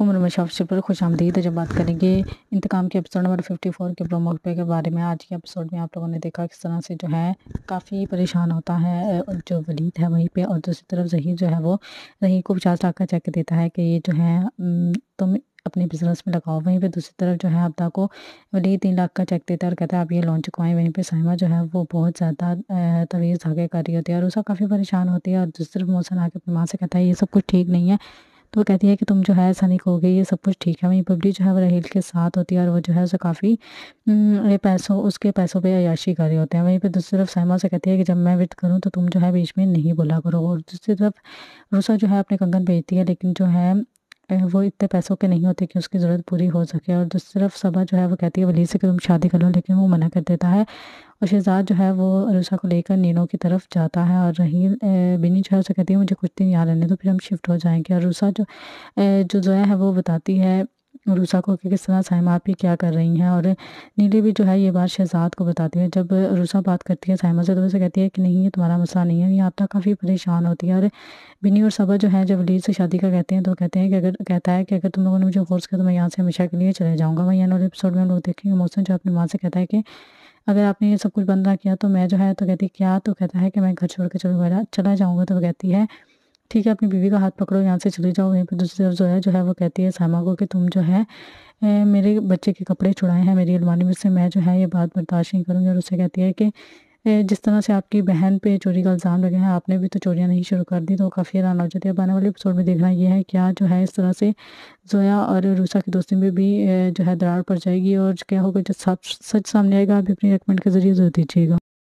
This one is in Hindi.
में पर खुश आमदीद जब बात करेंगे इंतकाम के एपिसोड नंबर 54 के प्रोमो के बारे में आज के एपिसोड में आप लोगों ने देखा किस तरह से जो है काफ़ी परेशान होता है जो वलीद है वहीं पे और दूसरी तरफ जही जो है वो रही को पचास लाख का चेक देता है कि ये जो है तुम अपने बिजनेस में लगाओ वहीं पे दूसरी तरफ जो है आपदा को वली तीन लाख का चेक देता है और कहता है आप ये लॉन्च चुकवाएं वहीं पे साइमा जो है वो बहुत ज़्यादा तवीज़ धागे कर रही होती है और उसका काफ़ी परेशान होती है और दूसरी तरफ मौसम आके अपनी माँ से कहता है ये सब कुछ ठीक नहीं है तो वो कहती है कि तुम जो है ऐसा नहीं कहोगे ये सब कुछ ठीक है वहीं बबली जो है वो रहील के साथ होती है और वो जो है उसे काफ़ी हम्म, पैसों उसके पैसों पे अयाशी कर रहे होते हैं वहीं पर दूसरी तरफ सहमा से कहती है कि जब मैं विद करूँ तो तुम जो है बीच में नहीं बोला करो और दूसरी तरफ रूसा जो है अपने कंगन भेजती है लेकिन जो है वो इतने पैसों के नहीं होते कि उसकी ज़रूरत पूरी हो सके और तरफ सबा जो है वो कहती है वली से कि तुम शादी कर लो लेकिन वो मना कर देता है और शहजाद जो है वो अरूसा को लेकर नीनों की तरफ जाता है और रही बिनी जो है उसे कहती है मुझे कुछ दिन यहाँ रहने तो फिर हम शिफ्ट हो जाएंगे और अरूसा जो जो जो है वो बताती है रूसा को किस तरह साइमा आप क्या कर रही हैं और नीली भी जो है ये बात शहजाद को बताती है जब रूसा बात करती है साइमा से तो उसे कहती है कि नहीं ये तुम्हारा मसला नहीं है ये आप काफ़ी परेशान होती है और बिनी और सबा जो है जब वलीद से शादी का कहते हैं तो कहते हैं कि अगर कहता है कि अगर तुम लोगों ने मुझे फोर्स किया तो मैं यहाँ से हमेशा के लिए चले जाऊँगा वही यहाँ एपिसोड में हम लोग देखेंगे मौसम जो अपनी माँ से कहता है कि अगर आपने ये सब कुछ बंद ना किया तो मैं जो है तो कहती क्या तो कहता है कि मैं घर छोड़ के चलूँगा चला जाऊँगा तो कहती है ठीक है अपनी बीवी का हाथ पकड़ो यहाँ से चले जाओ वहीं पर दूसरी तरफ जो है जो है वो कहती है सामा को कि तुम जो है मेरे बच्चे के कपड़े छुड़ाए हैं मेरी अलमारी में से मैं जो है ये बात बर्दाश्त नहीं करूँगी और उससे कहती है कि जिस तरह से आपकी बहन पे चोरी का इल्ज़ाम लगे हैं आपने भी तो चोरियाँ नहीं शुरू कर दी तो काफ़ी हैरान हो जाती है अब आने वाले एपिसोड में देखना यह है क्या जो है इस तरह से जोया और रूसा की दोस्ती में भी जो है दरार पड़ जाएगी और क्या होगा जो सब सच सामने आएगा आप अपनी रिकमेंड के ज़रिए जरूर दीजिएगा